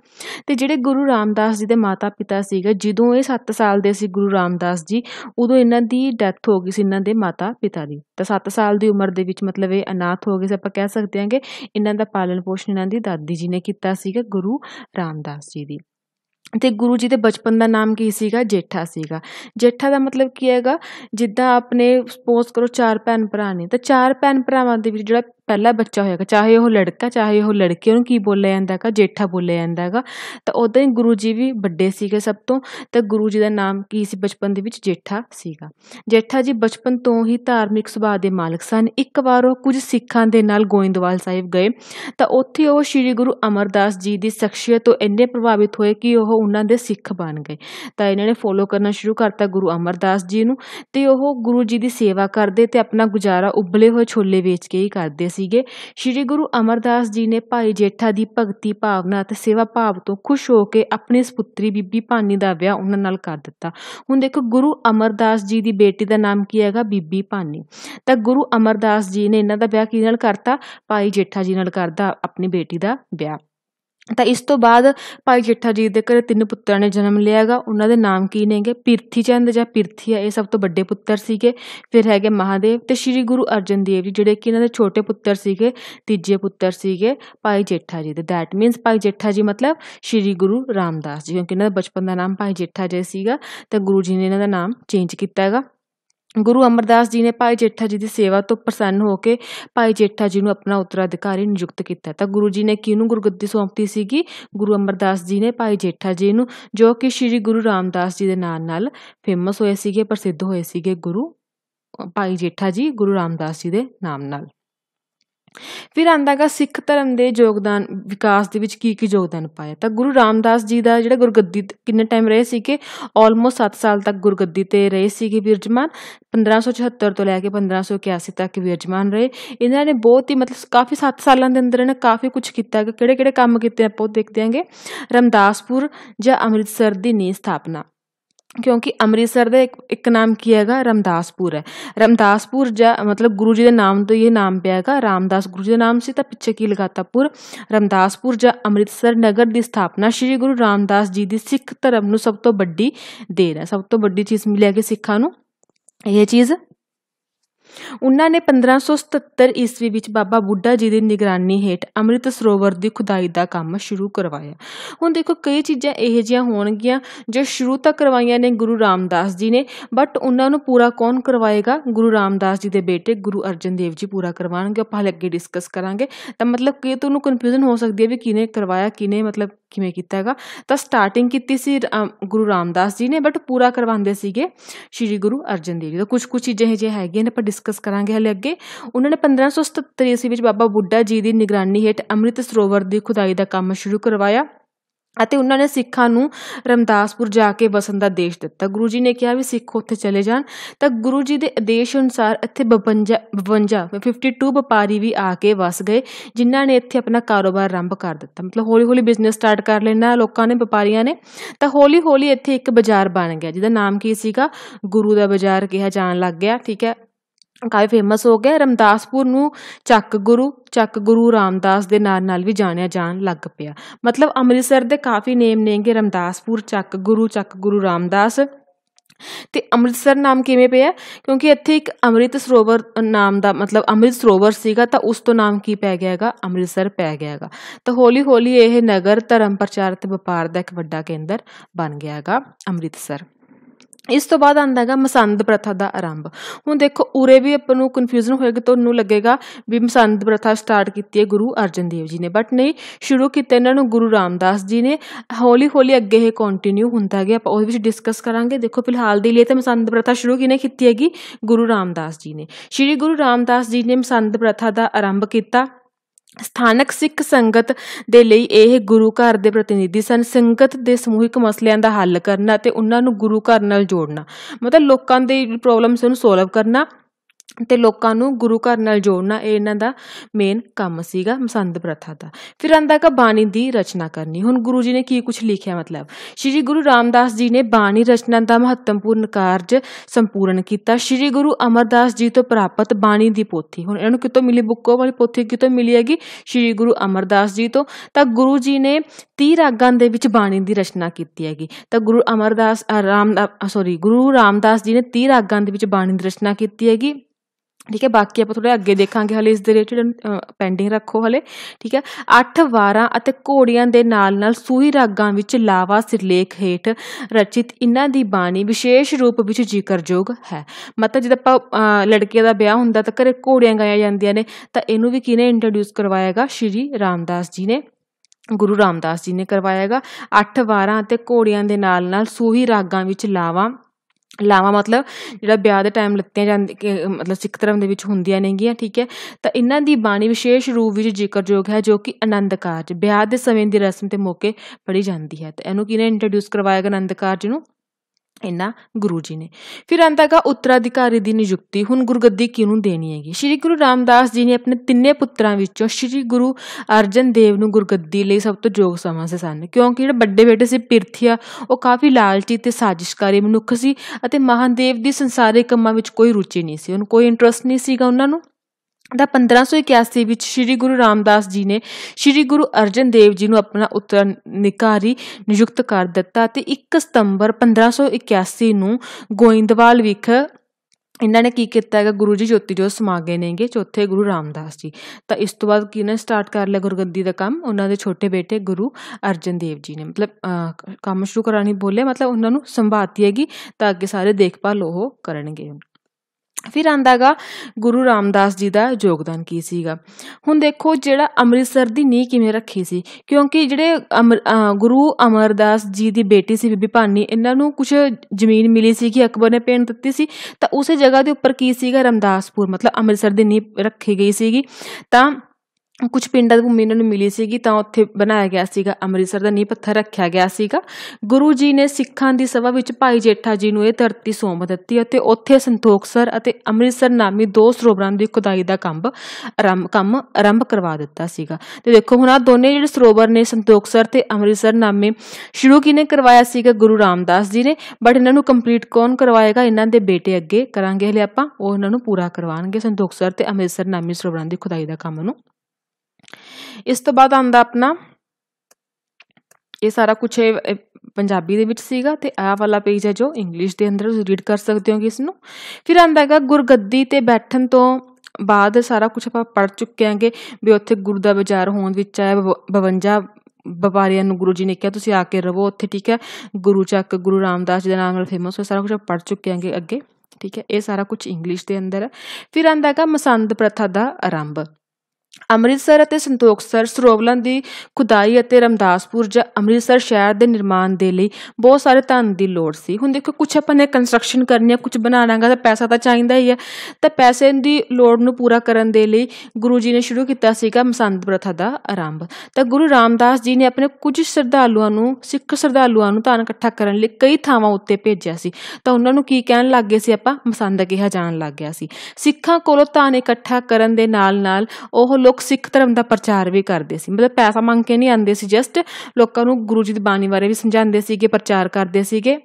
S1: ਤੇ ਜਿਹੜੇ ਗੁਰੂ ਰਾਮਦਾਸ ਜੀ ਦੇ ਮਾਤਾ ਪਿਤਾ ਸੀਗੇ ਜਦੋਂ ਇਹ 7 ਸਾਲ ਦੇ ਸੀ ਗੁਰੂ ਰਾਮਦਾਸ ਜੀ ਉਦੋਂ ਇਹਨਾਂ ਦੀ ਡੈਥ ਹੋ ਗਈ ਸੀ ਇਹਨਾਂ ਦੇ ਮਾਤਾ ਪਿਤਾ ਦੀ ਤਾਂ 7 ਸਾਲ ਦੀ ਉਮਰ ਦੇ ਵਿੱਚ ਮਤਲਬ ਇਹ ਅਨਾਥ ਹੋ ਗਏ ਸੀ ਆਪਾਂ ਕਹਿ ਸਕਦੇ ਹਾਂ ਕਿ ਇਹਨਾਂ ਦਾ ਪਾਲਣ ਪੋਸ਼ਣ ਇਹਨਾਂ ਦੀ ਦਾਦੀ ਜੀ ਨੇ ਕੀਤਾ ਸੀਗਾ ਗੁਰੂ ਰਾਮਦਾਸ ਜੀ ਦੀ ਤੇ ਗੁਰੂ ਜੀ ਦੇ ਬਚਪਨ ਦਾ ਨਾਮ ਕੀ ਸੀਗਾ ਜੇਠਾ ਸੀਗਾ ਜੇਠਾ ਦਾ ਮਤਲਬ ਕੀ ਹੈਗਾ ਜਿੱਦਾਂ ਆਪਣੇ ਸਪੋਜ਼ ਕਰੋ ਚਾਰ ਭੈਣ ਭਰਾ ਨੇ ਤਾਂ ਚਾਰ ਭੈਣ ਭਰਾਵਾਂ ਦੇ ਵਿੱਚ ਜਿਹੜਾ ਪਹਿਲਾ ਬੱਚਾ ਹੋਏਗਾ ਚਾਹੇ ਉਹ ਲੜਕਾ ਚਾਹੇ ਉਹ ਲੜਕੀ ਉਹਨੂੰ ਕੀ ਬੋਲਿਆ ਜਾਂਦਾ ਹੈਗਾ ਜੇਠਾ ਬੋਲਿਆ ਜਾਂਦਾ ਹੈਗਾ ਤਾਂ ਉਦੋਂ ਹੀ ਗੁਰੂ ਜੀ ਵੀ ਵੱਡੇ ਸੀਗੇ ਸਭ ਤੋਂ ਤਾਂ ਗੁਰੂ ਜੀ ਦਾ ਨਾਮ ਕੀ ਸੀ ਬਚਪਨ ਦੇ ਵਿੱਚ ਜੇਠਾ ਸੀਗਾ ਜੇਠਾ ਜੀ ਬਚਪਨ ਤੋਂ ਹੀ ਧਾਰਮਿਕ ਸੁਭਾਅ ਦੇ ਮਾਲਕ ਸਨ ਇੱਕ ਵਾਰ ਉਹ ਕੁਝ ਸਿੱਖਾਂ ਦੇ ਨਾਲ ਗੋਇੰਦਵਾਲ ਸਾਹਿਬ ਗਏ ਤਾਂ ਉੱਥੇ ਉਹ ਸ੍ਰੀ ਗੁਰੂ ਅਮਰਦਾਸ ਜੀ ਦੀ ਸ਼ਖਸੀਅਤ ਤੋਂ ਇੰਨੇ ਪ੍ਰਭਾਵਿਤ ਹੋਏ ਕਿ ਉਹ ਉਹਨਾਂ ਦੇ ਸਿੱਖ ਬਣ ਗਏ ਤਾਂ ਇਹਨਾਂ ਨੇ ਫੋਲੋ ਕਰਨਾ ਸ਼ੁਰੂ ਕਰਤਾ ਗੁਰੂ ਅਮਰਦਾਸ ਜੀ ਨੂੰ ਤੇ ਉਹ ਗੁਰੂ ਜੀ ਦੀ ਸੇਵਾ ਕਰਦੇ ਤੇ ਆਪਣਾ ਗੁਜ਼ਾਰਾ ਉਬਲੇ ਹੋਏ ਛੋਲੇ ਵੇਚ ਕੇ ਹੀ ਕਰਦੇ ਸੀਗੇ ਸ੍ਰੀ ਗੁਰੂ ਅਮਰਦਾਸ ਜੀ ਨੇ ਭਾਈ ਜੇਠਾ ਦੀ ਭਗਤੀ ਭਾਵਨਾ ਤੇ ਸੇਵਾ ਭਾਵ ਤੋਂ ਖੁਸ਼ ਹੋ ਕੇ ਆਪਣੀ ਸੁਪੁੱਤਰੀ ਬੀਬੀ ਪਾਨੀ ਦਾ ਵਿਆਹ ਉਹਨਾਂ ਨਾਲ ਕਰ ਦਿੱਤਾ ਹੁਣ ਦੇਖੋ ਗੁਰੂ ਅਮਰਦਾਸ ਜੀ ਦੀ ਬੇਟੀ ਦਾ ਨਾਮ ਕੀ ਹੈਗਾ ਬੀਬੀ ਪਾਨੀ ਤਾਂ ਗੁਰੂ ਅਮਰਦਾਸ ਜੀ ਨੇ ਇਹਨਾਂ ਦਾ ਵਿਆਹ ਕਿਹਦੇ ਨਾਲ ਕਰਤਾ ਭਾਈ ਜੇਠਾ ਜੀ ਨਾਲ ਕਰਦਾ ਆਪਣੀ ਬੇਟੀ ਦਾ ਵਿਆਹ ਤਾਂ ਇਸ ਤੋਂ ਬਾਅਦ ਭਾਈ ਜੇਠਾ ਜੀ ਦੇ ਘਰੇ ਤਿੰਨ ਪੁੱਤਰਾਂ ਨੇ ਜਨਮ ਲਿਆਗਾ ਉਹਨਾਂ ਦੇ ਨਾਮ ਕੀ ਨੇਗੇ ਪਿਰਥੀ ਚੰਦ ਜਾਂ ਪਿਰਥੀ ਆ ਇਹ ਸਭ ਤੋਂ ਵੱਡੇ ਪੁੱਤਰ ਸੀਗੇ ਫਿਰ ਹੈਗੇ ਮਹਾਦੇਵ ਤੇ ਸ਼੍ਰੀ ਗੁਰੂ ਅਰਜਨ ਦੇਵ ਜੀ ਜਿਹੜੇ ਕਿ ਇਹਨਾਂ ਦੇ ਛੋਟੇ ਪੁੱਤਰ ਸੀਗੇ ਤੀਜੇ ਪੁੱਤਰ ਸੀਗੇ ਭਾਈ ਜੇਠਾ ਜੀ ਦੇ ਥੈਟ ਮੀਨਸ ਭਾਈ ਜੇਠਾ ਜੀ ਮਤਲਬ ਸ਼੍ਰੀ ਗੁਰੂ ਰਾਮਦਾਸ ਜੀ ਕਿਉਂਕਿ ਇਹਨਾਂ ਦਾ ਬਚਪਨ ਦਾ ਨਾਮ ਭਾਈ ਜੇਠਾ ਜੀ ਸੀਗਾ ਤਾਂ ਗੁਰੂ ਜੀ ਨੇ ਇਹਨਾਂ ਦਾ ਨਾਮ ਚੇਂਜ ਕੀਤਾ ਹੈਗਾ ਗੁਰੂ ਅਮਰਦਾਸ ਜੀ ਨੇ ਭਾਈ ਜੇਠਾ ਜੀ ਦੀ ਸੇਵਾ ਤੋਂ ਪ੍ਰਸੰਨ ਹੋ ਕੇ ਭਾਈ ਜੇਠਾ ਜੀ ਨੂੰ ਆਪਣਾ ਉਤਰਾਧਿਕਾਰੀ ਨਿਯੁਕਤ ਕੀਤਾ ਤਾਂ ਗੁਰੂ ਜੀ ਨੇ ਕਿਹਨੂੰ ਗੁਰਗੱਦੀ ਸੌਂਪਤੀ ਸੀਗੀ ਗੁਰੂ ਅਮਰਦਾਸ ਜੀ ਨੇ ਭਾਈ ਜੇਠਾ ਜੀ ਨੂੰ ਜੋ ਕਿ ਸ੍ਰੀ ਗੁਰੂ ਰਾਮਦਾਸ ਜੀ ਦੇ ਨਾਮ ਨਾਲ ਫੇਮਸ ਹੋਏ ਸੀਗੇ ਪ੍ਰਸਿੱਧ ਹੋਏ ਸੀਗੇ ਗੁਰੂ ਭਾਈ ਜੇਠਾ ਜੀ ਗੁਰੂ ਰਾਮਦਾਸ ਜੀ ਦੇ ਨਾਮ ਨਾਲ ਫਿਰ ਆਂਦਾ ਹੈਗਾ ਸਿੱਖ ਧਰਮ ਦੇ ਯੋਗਦਾਨ ਵਿਕਾਸ ਦੇ ਵਿੱਚ ਕੀ ਕੀ ਯੋਗਦਾਨ ਪਾਇਆ ਤਾਂ ਗੁਰੂ ਰਾਮਦਾਸ ਜੀ ਦਾ ਜਿਹੜਾ ਗੁਰਗੱਦੀ ਕਿੰਨੇ ਟਾਈਮ ਰਹੇ ਸੀ ਕਿ ਆਲਮੋਸਟ 7 ਸਾਲ ਤੱਕ ਗੁਰਗੱਦੀ ਤੇ ਰਹੇ ਸੀਗੇ ਵਿਰਜਮਾਨ 1574 ਤੋਂ ਲੈ ਕੇ 1581 ਤੱਕ ਵਿਰਜਮਾਨ ਰਹੇ ਇਹਨਾਂ ਨੇ ਬਹੁਤ ਹੀ ਮਤਲਬ ਕਾਫੀ 7 ਸਾਲਾਂ ਦੇ ਅੰਦਰ ਇਹਨਾਂ ਕਾਫੀ ਕੁਝ ਕੀਤਾ ਕਿ ਕਿਹੜੇ ਕਿਹੜੇ ਕੰਮ ਕੀਤੇ ਆਪਾਂ ਉਹ ਦੇਖਦੇ ਆਂਗੇ ਰਮਦਾਸਪੁਰ ਜਾਂ ਅੰਮ੍ਰਿਤਸਰ ਦੀ ਨੀਂਹ ਸਥਾਪਨਾ ਕਿਉਂਕਿ ਅੰਮ੍ਰਿਤਸਰ ਦੇ ਇੱਕ ਇੱਕ ਨਾਮ ਕੀ ਹੈਗਾ ਰਮਦਾਸਪੁਰ ਹੈ ਰਮਦਾਸਪੁਰ ਜਾਂ ਮਤਲਬ ਗੁਰੂ ਜੀ ਦੇ ਨਾਮ ਤੋਂ ਇਹ ਨਾਮ ਪਿਆ ਹੈਗਾ ਰਾਮਦਾਸ ਗੁਰੂ ਜੀ ਨਾਮ ਸੀ ਤਾਂ ਪਿੱਛੇ ਕੀ ਲਗਾਤਾ ਪੁਰ ਰਮਦਾਸਪੁਰ ਜਾਂ ਅੰਮ੍ਰਿਤਸਰ ਨਗਰ ਦੀ ਸਥਾਪਨਾ ਸ੍ਰੀ ਗੁਰੂ ਰਾਮਦਾਸ ਜੀ ਦੀ ਸਿੱਖ ਧਰਮ ਨੂੰ ਸਭ ਤੋਂ ਵੱਡੀ ਦੇਣ ਹੈ ਸਭ ਤੋਂ ਵੱਡੀ ਚੀਜ਼ ਮਿਲਿਆ ਕਿ ਸਿੱਖਾਂ ਨੂੰ ਇਹ ਚੀਜ਼ ਉਹਨਾਂ ਨੇ 1577 ਈਸਵੀ ਵਿੱਚ ਬਾਬਾ ਬੁੱਢਾ ਜੀ ਦੀ ਨਿਗਰਾਨੀ ਹੇਠ ਅੰਮ੍ਰਿਤ ਸਰੋਵਰ ਦੀ ਖੁਦਾਈ ਦਾ ਕੰਮ ਸ਼ੁਰੂ ਕਰਵਾਇਆ ਹੁਣ ਦੇਖੋ ਕਈ ਚੀਜ਼ਾਂ ਇਹੋ ਜਿਹੀਆਂ ਹੋਣਗੀਆਂ ਜੋ ਸ਼ੁਰੂ ਤੱਕ ਕਰਵਾਈਆਂ ਨੇ ਗੁਰੂ ਰਾਮਦਾਸ ਜੀ ਨੇ ਬਟ ਉਹਨਾਂ ਨੂੰ ਪੂਰਾ ਕੌਣ ਕਰਵਾਏਗਾ ਗੁਰੂ ਰਾਮਦਾਸ ਜੀ ਦੇ ਬੇਟੇ ਗੁਰੂ ਅਰਜਨ ਦੇਵ ਜੀ ਪੂਰਾ ਕਰਵਾਣਗੇ ਆਪਾਂ ਅੱਗੇ ਡਿਸਕਸ ਕਰਾਂਗੇ ਤਾਂ ਮਤਲਬ ਕਿ ਤੁਹਾਨੂੰ ਕਨਫਿਊਜ਼ਨ ਹੋ ਸਕਦੀ ਹੈ ਵੀ ਕਿਨੇ ਕਰਵਾਇਆ ਕਿਨੇ ਮਤਲਬ ਕਿਵੇਂ ਕੀਤਾ ਹੈਗਾ ਤਾਂ ਸਟਾਰਟਿੰਗ ਕੀਤੀ ਸੀ ਗੁਰੂ ਰਾਮਦਾਸ ਜੀ ਨੇ ਬਟ ਪੂਰਾ ਕਰਵਾਉਂਦੇ ਸੀਗੇ ਸ਼੍ਰੀ ਗੁਰੂ ਅਰਜਨ ਦੇਵ ਜੀ ਦਾ ਕੁਝ ਕੁ ਚੀਜ਼ਾਂ ਇਹ ਜਿਹੇ ਹੈਗੀਆਂ ਨੇ ਆਪਾਂ ਡਿਸਕਸ ਕਰਾਂਗੇ ਹਲੇ ਅੱਗੇ ਉਹਨਾਂ ਨੇ 1577 ਈਸਵੀ ਵਿੱਚ ਬਾਬਾ ਬੁੱਢਾ ਜੀ ਦੀ ਨਿਗਰਾਨੀ ਹੇਠ ਅੰਮ੍ਰਿਤ ਸਰੋਵਰ ਦੀ ਖੁਦਾਈ ਦਾ ਕੰਮ ਸ਼ੁਰੂ ਕਰਵਾਇਆ ਅਤੇ ਉਹਨਾਂ ਨੇ ਸਿੱਖਾਂ ਨੂੰ ਰਮਦਾਸਪੁਰ ਜਾ ਕੇ ਵਸਣ ਦਾ ਆਦੇਸ਼ ਦਿੱਤਾ ਗੁਰੂ ਜੀ ਨੇ ਕਿਹਾ ਵੀ ਸਿੱਖ ਉੱਥੇ ਚਲੇ ਜਾਣ ਤਾਂ ਗੁਰੂ ਜੀ ਦੇ ਆਦੇਸ਼ ਅਨੁਸਾਰ ਇੱਥੇ 52 52 52 ਵਪਾਰੀ ਵੀ ਆ ਕੇ ਵਸ ਗਏ ਜਿਨ੍ਹਾਂ ਨੇ ਇੱਥੇ ਆਪਣਾ ਕਾਰੋਬਾਰ ਆਰੰਭ ਕਰ ਦਿੱਤਾ ਮਤਲਬ ਹੌਲੀ ਹੌਲੀ ਬਿਜ਼ਨਸ ਸਟਾਰਟ ਕਰ ਲੈਣਾ ਲੋਕਾਂ ਨੇ ਵਪਾਰੀਆਂ ਨੇ ਤਾਂ ਹੌਲੀ ਹੌਲੀ ਇੱਥੇ ਇੱਕ ਬਾਜ਼ਾਰ ਬਣ ਗਿਆ ਜਿਹਦਾ ਨਾਮ ਕੀ ਸੀਗਾ ਗੁਰੂ ਦਾ ਬਾਜ਼ਾਰ ਕਿਹਾ ਜਾਣ ਲੱਗ ਗਿਆ ਠੀਕ ਹੈ ਕਾਫੀ ਫੇਮਸ ਹੋ ਗਿਆ ਰਮਦਾਸਪੁਰ ਨੂੰ ਚੱਕ ਗੁਰੂ ਚੱਕ ਗੁਰੂ ਰਾਮਦਾਸ ਦੇ ਨਾਮ ਨਾਲ ਵੀ ਜਾਣਿਆ ਜਾਣ ਲੱਗ ਪਿਆ ਮਤਲਬ ਅੰਮ੍ਰਿਤਸਰ ਦੇ ਕਾਫੀ ਨੇਮ ਨੇਗੇ ਰਮਦਾਸਪੁਰ ਚੱਕ ਗੁਰੂ ਚੱਕ ਗੁਰੂ ਰਾਮਦਾਸ ਤੇ ਅੰਮ੍ਰਿਤਸਰ ਨਾਮ ਕਿਵੇਂ ਪਿਆ ਕਿਉਂਕਿ ਇੱਥੇ ਇੱਕ ਅੰਮ੍ਰਿਤ ਸਰੋਵਰ ਨਾਮ ਦਾ ਮਤਲਬ ਅੰਮ੍ਰਿਤ ਸਰੋਵਰ ਸੀਗਾ ਤਾਂ ਉਸ ਤੋਂ ਨਾਮ ਕੀ ਪੈ ਗਿਆਗਾ ਅੰਮ੍ਰਿਤਸਰ ਪੈ ਗਿਆਗਾ ਤਾਂ ਹੌਲੀ ਹੌਲੀ ਇਹ ਨਗਰ ਧਰਮ ਪ੍ਰਚਾਰ ਤੇ ਵਪਾਰ ਦਾ ਇੱਕ ਵੱਡਾ ਕੇਂਦਰ ਬਣ ਗਿਆਗਾ ਅੰਮ੍ਰਿਤਸਰ ਇਸ ਤੋਂ ਬਾਅਦ ਆਂਦਾ ਹੈਗਾ ਮਸੰਦ ਪ੍ਰਥਾ ਦਾ ਆਰੰਭ ਹੁਣ ਦੇਖੋ ਉਰੇ ਵੀ ਆਪਾਂ ਨੂੰ ਕਨਫਿਊਜ਼ਨ ਹੋਏਗਾ ਤੁਹਾਨੂੰ ਲੱਗੇਗਾ ਵੀ ਮਸੰਦ ਪ੍ਰਥਾ ਸਟਾਰਟ ਕੀਤੀ ਹੈ ਗੁਰੂ ਅਰਜਨ ਦੇਵ ਜੀ ਨੇ ਬਟ ਨਹੀਂ ਸ਼ੁਰੂ ਕੀਤਾ ਇਹਨਾਂ ਨੂੰ ਗੁਰੂ ਰਾਮਦਾਸ ਜੀ ਨੇ ਹੌਲੀ ਹੌਲੀ ਅੱਗੇ ਇਹ ਕੰਟੀਨਿਊ ਹੁੰਦਾ ਗਿਆ ਆਪਾਂ ਉਹਦੇ ਵਿੱਚ ਡਿਸਕਸ ਕਰਾਂਗੇ ਦੇਖੋ ਫਿਲਹਾਲ ਦੇ ਲਈ ਤਾਂ ਮਸੰਦ ਪ੍ਰਥਾ ਸ਼ੁਰੂ ਕਿਨੇ ਕੀਤੀ ਹੈਗੀ ਗੁਰੂ ਰਾਮਦਾਸ ਜੀ ਨੇ ਸ਼੍ਰੀ ਗੁਰੂ ਰਾਮਦਾਸ ਜੀ ਨੇ ਮਸੰਦ ਪ੍ਰਥਾ ਦਾ ਆਰੰਭ ਕੀਤਾ ਸਥਾਨਕ ਸਿੱਖ ਸੰਗਤ ਦੇ ਲਈ ਇਹ ਗੁਰੂ ਘਰ ਦੇ ਪ੍ਰਤੀਨਿਧੀ ਸਨ ਸੰਗਤ ਦੇ ਸਮੂਹਿਕ ਮਸਲਿਆਂ ਦਾ ਹੱਲ ਕਰਨਾ ਤੇ ਉਹਨਾਂ ਨੂੰ ਗੁਰੂ ਘਰ ਨਾਲ ਜੋੜਨਾ ਮਤਲਬ ਲੋਕਾਂ ਦੇ ਪ੍ਰੋਬਲਮਸ ਨੂੰ ਸੋਲਵ ਕਰਨਾ ਤੇ ਲੋਕਾਂ ਨੂੰ ਗੁਰੂ ਘਰ ਨਾਲ ਜੋੜਨਾ ਇਹ ਇਹਨਾਂ ਦਾ ਮੇਨ ਕੰਮ ਸੀਗਾ ਮਸੰਦ ਪ੍ਰਥਾ ਦਾ ਫਿਰ ਆਂਦਾ ਕਾ ਬਾਣੀ ਦੀ ਰਚਨਾ ਕਰਨੀ ਹੁਣ ਗੁਰੂ ਜੀ ਨੇ ਕੀ ਕੁਝ ਲਿਖਿਆ ਮਤਲਬ ਸ਼੍ਰੀ ਗੁਰੂ ਰਾਮਦਾਸ ਜੀ ਨੇ ਬਾਣੀ ਰਚਨਾ ਦਾ ਮਹੱਤਵਪੂਰਨ ਕਾਰਜ ਸੰਪੂਰਨ ਕੀਤਾ ਸ਼੍ਰੀ ਗੁਰੂ ਅਮਰਦਾਸ ਜੀ ਤੋਂ ਪ੍ਰਾਪਤ ਬਾਣੀ ਦੀ ਪੋਥੀ ਹੁਣ ਇਹਨਾਂ ਨੂੰ ਕਿਤੋਂ ਮਿਲੀ ਬੁੱਕੋ ਵਾਲੀ ਪੋਥੀ ਕਿਤੋਂ ਮਿਲੀ ਹੈਗੀ ਸ਼੍ਰੀ ਗੁਰੂ ਅਮਰਦਾਸ ਜੀ ਤੋਂ ਤਾਂ ਗੁਰੂ ਜੀ ਨੇ 30 ਰਾਗਾਂ ਦੇ ਵਿੱਚ ਬਾਣੀ ਦੀ ਰਚਨਾ ਕੀਤੀ ਹੈਗੀ ਤਾਂ ਗੁਰੂ ਅਮਰਦਾਸ ਰਾਮ ਸੌਰੀ ਗੁਰੂ ਰਾਮਦਾਸ ਜੀ ਨੇ 30 ਰਾਗਾਂ ਦੇ ਵਿੱਚ ਬਾਣੀ ਦੀ ਰਚਨਾ ਕੀਤੀ ਹੈਗੀ ਠੀਕ ਹੈ ਬਾਕੀ ਆਪਾਂ ਥੋੜਾ ਅੱਗੇ ਦੇਖਾਂਗੇ ਹਲੇ ਇਸ ਦੇ ਰਿਲੇਟਡ ਪੈਂਡਿੰਗ ਰੱਖੋ ਹਲੇ ਠੀਕ ਹੈ 8 12 ਅਤੇ ਘੋੜੀਆਂ ਦੇ ਨਾਲ ਨਾਲ ਸੂਹੀ ਰਾਗਾਂ ਵਿੱਚ ਲਾਵਾ ਸਿਰਲੇਖ ਹੇਠ ਰਚਿਤ ਇਹਨਾਂ ਦੀ ਬਾਣੀ ਵਿਸ਼ੇਸ਼ ਰੂਪ ਵਿੱਚ ਜ਼ਿਕਰਯੋਗ ਹੈ ਮਤਲਬ ਜਦ ਆਪਾਂ ਲੜਕੇ ਦਾ ਵਿਆਹ ਹੁੰਦਾ ਤਾਂ ਘਰੇ ਘੋੜੀਆਂ ਗਾਇਆ ਜਾਂਦੀਆਂ ਨੇ ਤਾਂ ਇਹਨੂੰ ਵੀ ਕਿਹਨੇ ਇੰਟਰੋਡਿਊਸ ਕਰਵਾਏਗਾ ਸ਼੍ਰੀ ਰਾਮਦਾਸ ਜੀ ਨੇ ਗੁਰੂ ਰਾਮਦਾਸ ਜੀ ਨੇ ਕਰਵਾਏਗਾ 8 12 ਅਤੇ ਘੋੜੀਆਂ ਦੇ ਨਾਲ ਨਾਲ ਸੂਹੀ ਰਾਗਾਂ ਵਿੱਚ ਲਾਵਾ ਲਾਵਾ ਮਤਲਬ ਜਿਹੜਾ ਵਿਆਹ ਦੇ ਟਾਈਮ ਜਾਂਦੇ ਕਿ ਮਤਲਬ ਸਿੱਖ ਧਰਮ ਦੇ ਵਿੱਚ ਹੁੰਦੀਆਂ ਨੇਗੀਆਂ ਠੀਕ ਹੈ ਤਾਂ ਇਹਨਾਂ ਦੀ ਬਾਣੀ ਵਿਸ਼ੇਸ਼ ਰੂਪ ਵਿੱਚ ਜ਼ਿਕਰਯੋਗ ਹੈ ਜੋ ਕਿ ਆਨੰਦ ਕਾਰਜ ਵਿਆਹ ਦੇ ਸਮੇਂ ਦੀ ਰਸਮ ਤੇ ਮੌਕੇ ਪੜੀ ਜਾਂਦੀ ਹੈ ਤਾਂ ਇਹਨੂੰ ਕਿਹਨੇ ਇੰਟਰੋਡਿਊਸ ਕਰਵਾਇਆ ਆਨੰਦ ਕਾਰਜ ਨੂੰ ਇਨਾ ਗੁਰੂ ਜੀ ਨੇ ਫਿਰ ਆਂਦਾ ਉਤਰਾਧਿਕਾਰੀ ਦੀ ਨਿਯੁਕਤੀ ਹੁਣ ਗੁਰਗੱਦੀ ਕਿਹਨੂੰ ਦੇਣੀ ਹੈਗੀ ਸ੍ਰੀ ਗੁਰੂ ਰਾਮਦਾਸ ਜੀ ਨੇ ਆਪਣੇ ਤਿੰਨੇ ਪੁੱਤਰਾਂ ਵਿੱਚੋਂ ਸ੍ਰੀ ਗੁਰੂ ਅਰਜਨ ਦੇਵ ਨੂੰ ਗੁਰਗੱਦੀ ਲਈ ਸਭ ਤੋਂ ਯੋਗ ਸਮਝਦੇ ਸਨ ਕਿਉਂਕਿ ਜਿਹੜਾ ਵੱਡੇ ਬੇਟੇ ਸੀ ਪਿਰਥੀਆ ਉਹ ਕਾਫੀ ਲਾਲਚੀ ਤੇ ਸਾਜ਼ਿਸ਼ਕਾਰੀ ਮਨੁੱਖ ਸੀ ਅਤੇ ਮਹਾਦੇਵ ਦੀ ਸੰਸਾਰਿਕ ਕੰਮਾਂ ਵਿੱਚ ਕੋਈ ਰੁਚੀ ਨਹੀਂ ਸੀ ਉਹਨੂੰ ਕੋਈ ਇੰਟਰਸਟ ਨਹੀਂ ਸੀਗਾ ਉਹਨਾਂ ਨੂੰ ਦਾ 1581 ਵਿੱਚ ਸ੍ਰੀ ਗੁਰੂ ਰਾਮਦਾਸ ਜੀ ਨੇ ਸ੍ਰੀ ਗੁਰੂ ਅਰਜਨ ਦੇਵ ਜੀ ਨੂੰ ਆਪਣਾ ਨਿਕਾਰੀ ਨਿਯੁਕਤ ਕਰ ਦਿੱਤਾ ਤੇ 1 ਸਤੰਬਰ 1581 ਨੂੰ ਗੋਇੰਦਵਾਲ ਵਿਖੇ ਇਹਨਾਂ ਨੇ ਕੀ ਕੀਤਾ ਹੈਗਾ ਗੁਰੂ ਜੀ ਜੋਤੀ ਜੋਤ ਸਮਾ ਗਏ ਨੇਗੇ ਚੌਥੇ ਗੁਰੂ ਰਾਮਦਾਸ ਜੀ ਤਾਂ ਇਸ ਤੋਂ ਬਾਅਦ ਕਿਹਨੇ ਸਟਾਰਟ ਕਰ ਲਿਆ ਗੁਰਗੱਦੀ ਦਾ ਕੰਮ ਉਹਨਾਂ ਦੇ ਛੋਟੇ ਬੇਟੇ ਗੁਰੂ ਅਰਜਨ ਦੇਵ ਜੀ ਨੇ ਮਤਲਬ ਕੰਮ ਸ਼ੁਰੂ ਕਰਾਣੀ ਬੋਲੇ ਮਤਲਬ ਉਹਨਾਂ ਨੂੰ ਸੰਭਾਤੀ ਹੈਗੀ ਤਾਂ ਅੱਗੇ ਸਾਰੇ ਦੇਖਭਾਲ ਉਹ ਕਰਨਗੇ ਫਿਰ ਆਂਦਾਗਾ ਗੁਰੂ ਰਾਮਦਾਸ ਜੀ ਦਾ ਯੋਗਦਾਨ ਕੀ ਸੀਗਾ ਹੁਣ ਦੇਖੋ ਜਿਹੜਾ ਅੰਮ੍ਰਿਤਸਰ ਦੀ ਨੀਂਹ ਕਿਵੇਂ ਰੱਖੀ ਸੀ ਕਿਉਂਕਿ ਜਿਹੜੇ ਗੁਰੂ ਅਮਰਦਾਸ ਜੀ ਦੀ ਬੇਟੀ ਸੀ ਬੀਬੀ ਭਾਨੀ ਇਹਨਾਂ ਨੂੰ ਕੁਝ ਜ਼ਮੀਨ ਮਿਲੀ ਸੀ ਕਿ ਅਕਬਰ ਨੇ ਪੇਂਟ ਦਿੱਤੀ ਸੀ ਤਾਂ ਉਸੇ ਜਗ੍ਹਾ ਦੇ ਉੱਪਰ ਕੀ ਸੀਗਾ ਰਮਦਾਸਪੁਰ ਮਤਲਬ ਅੰਮ੍ਰਿਤਸਰ ਦੀ ਨੀਂਹ ਰੱਖੀ ਗਈ ਸੀਗੀ ਤਾਂ ਕੁਝ ਪਿੰਡਾਂ ਦੀ ਭੂਮੀ ਇਹਨਾਂ ਨੂੰ ਮਿਲੀ ਸੀਗੀ ਤਾਂ ਉੱਥੇ ਬਣਾਇਆ ਗਿਆ ਸੀਗਾ ਅੰਮ੍ਰਿਤਸਰ ਦਾ ਨੀਂਹ ਪੱਥਰ ਰੱਖਿਆ ਗਿਆ ਸੀਗਾ ਗੁਰੂ ਜੀ ਨੇ ਸਿੱਖਾਂ ਦੀ ਸਭਾ ਵਿੱਚ ਭਾਈ ਜੇਠਾ ਜੀ ਨੂੰ ਇਹ ਧਰਤੀ ਸੌਂਪ ਦਿੱਤੀ ਅਤੇ ਉੱਥੇ ਸੰਤੋਖਸਰ ਅਤੇ ਅੰਮ੍ਰਿਤਸਰ ਨਾਮੀ ਦੋ ਸਰੋਵਰਾਂ ਦੀ ਖੁਦਾਈ ਦਾ ਕੰਮ ਆਰੰਭ ਕੰਮ ਆਰੰਭ ਕਰਵਾ ਦਿੱਤਾ ਸੀਗਾ ਤੇ ਦੇਖੋ ਹੁਣ ਆ ਦੋਨੇ ਜਿਹੜੇ ਸਰੋਵਰ ਨੇ ਸੰਤੋਖਸਰ ਤੇ ਅੰਮ੍ਰਿਤਸਰ ਨਾਮੇ ਸ਼ੁਰੂ ਕਿਨੇ ਕਰਵਾਇਆ ਸੀਗਾ ਗੁਰੂ ਰਾਮਦਾਸ ਜੀ ਨੇ ਬਟ ਇਹਨਾਂ ਨੂੰ ਕੰਪਲੀਟ ਕੌਣ ਕਰਵਾਏਗਾ ਇਹਨਾਂ ਦੇ ਬੇਟੇ ਅੱਗੇ ਕਰਾਂਗੇ ਹਲੇ ਆਪਾਂ ਉਹ ਇਹਨਾਂ ਨੂੰ ਪੂਰਾ ਕਰਵਾਣਗੇ ਸੰਤੋਖਸਰ ਤੇ ਅੰਮ੍ਰਿਤਸਰ ਨਾਮੀ ਸਰੋਵਰਾਂ ਦੀ ਖੁਦਾਈ ਦਾ ਕੰਮ ਨੂੰ ਇਸ ਤੋਂ ਬਾਅਦ ਆਂਦਾ ਆਪਣਾ ਇਹ ਸਾਰਾ ਕੁਝ ਪੰਜਾਬੀ ਦੇ ਵਿੱਚ ਸੀਗਾ ਤੇ ਆਹ ਵਾਲਾ ਪੇਜ ਹੈ ਜੋ ਇੰਗਲਿਸ਼ ਦੇ ਅੰਦਰ ਤੁਸੀਂ ਰੀਡ ਕਰ ਸਕਦੇ ਹੋ ਇਸ ਨੂੰ ਫਿਰ ਆਂਦਾ ਹੈਗਾ ਗੁਰਗੱਦੀ ਤੇ ਬੈਠਣ ਤੋਂ ਬਾਅਦ ਸਾਰਾ ਕੁਝ ਆਪਾਂ ਪੜ ਚੁੱਕੇ ਆਂਗੇ ਵੀ ਉੱਥੇ ਗੁਰੂ ਦਾ ਬਾਜ਼ਾਰ ਹੋਣ ਵਿੱਚ ਆਇਆ 52 ਵਪਾਰੀਆਂ ਨੂੰ ਗੁਰੂ ਜੀ ਨੇ ਕਿਹਾ ਤੁਸੀਂ ਆ ਕੇ ਰਵੋ ਉੱਥੇ ਠੀਕ ਹੈ ਗੁਰੂ ਚੱਕ ਗੁਰੂ ਰਾਮਦਾਸ ਜੀ ਦੇ ਨਾਮ ਨਾਲ ਫੇਮਸ ਹੋਇਆ ਸਾਰਾ ਕੁਝ ਪੜ ਚੁੱਕੇ ਆਂਗੇ ਅੱਗੇ ਠੀਕ ਹੈ ਇਹ ਸਾਰਾ ਕੁਝ ਇੰਗਲਿਸ਼ ਦੇ ਅੰਦਰ ਹੈ ਫਿਰ ਆਂਦਾ ਹੈਗਾ ਮਸੰਦ ਪ੍ਰਥਾ ਦਾ ਆਰੰਭ ਅੰਮ੍ਰਿਤਸਰ ਅਤੇ ਸੰਤੋਖਸਰ ਸਰੋਵਰਾਂ ਦੀ ਖੁਦਾਈ ਅਤੇ ਰਮਦਾਸਪੁਰ ਜਾਂ ਅੰਮ੍ਰਿਤਸਰ ਸ਼ਹਿਰ ਦੇ ਨਿਰਮਾਣ ਦੇ ਲਈ ਬਹੁਤ ਸਾਰੇ ਧਨ ਦੀ ਲੋੜ ਸੀ ਹੁਣ ਦੇਖੋ ਕੁਝ ਆਪਾਂ ਨੇ ਕੰਸਟਰਕਸ਼ਨ ਕਰਨੀ ਹੈ ਕੁਝ ਬਣਾਣਾਗਾ ਤਾਂ ਪੈਸਾ ਤਾਂ ਚਾਹੀਦਾ ਹੀ ਹੈ ਤਾਂ ਪੈਸੇ ਦੀ ਲੋੜ ਨੂੰ ਪੂਰਾ ਕਰਨ ਦੇ ਲਈ ਗੁਰੂ ਜੀ ਨੇ ਸ਼ੁਰੂ ਕੀਤਾ ਸੀਗਾ ਮਸੰਦ ਪ੍ਰਥਾ ਦਾ ਆਰੰਭ ਤਾਂ ਗੁਰੂ ਰਾਮਦਾਸ ਜੀ ਨੇ ਆਪਣੇ ਕੁਝ ਸ਼ਰਧਾਲੂਆਂ ਨੂੰ ਸਿੱਖ ਸ਼ਰਧਾਲੂਆਂ ਨੂੰ ਧਨ ਇਕੱਠਾ ਕਰਨ ਲਈ ਕਈ ਥਾਵਾਂ ਉੱਤੇ ਭੇਜਿਆ ਸੀ ਤਾਂ ਉਹਨਾਂ ਨੂੰ ਕੀ ਕਹਿਣ ਲੱਗ ਗਏ ਸੀ ਆਪਾਂ ਮਸੰਦ ਕਿਹਾ ਜਾਣ ਲੱਗ ਗਿਆ ਸੀ ਸਿੱਖਾਂ ਕੋਲੋਂ ਧਨ ਇਕੱਠਾ ਕਰਨ ਦੇ ਨਾਲ ਨਾਲ ਉਹ ਲੋਕ ਸਿੱਖ ਧਰਮ ਦਾ ਪ੍ਰਚਾਰ ਵੀ ਕਰਦੇ ਸੀ ਮਤਲਬ ਪੈਸਾ ਮੰਗ ਕੇ ਨਹੀਂ ਆਉਂਦੇ ਸੀ ਜਸਟ ਲੋਕਾਂ ਨੂੰ ਗੁਰੂ ਜੀ ਦੀ ਬਾਣੀ ਬਾਰੇ ਵੀ ਸਮਝਾਉਂਦੇ ਸੀਗੇ ਪ੍ਰਚਾਰ ਕਰਦੇ ਸੀਗੇ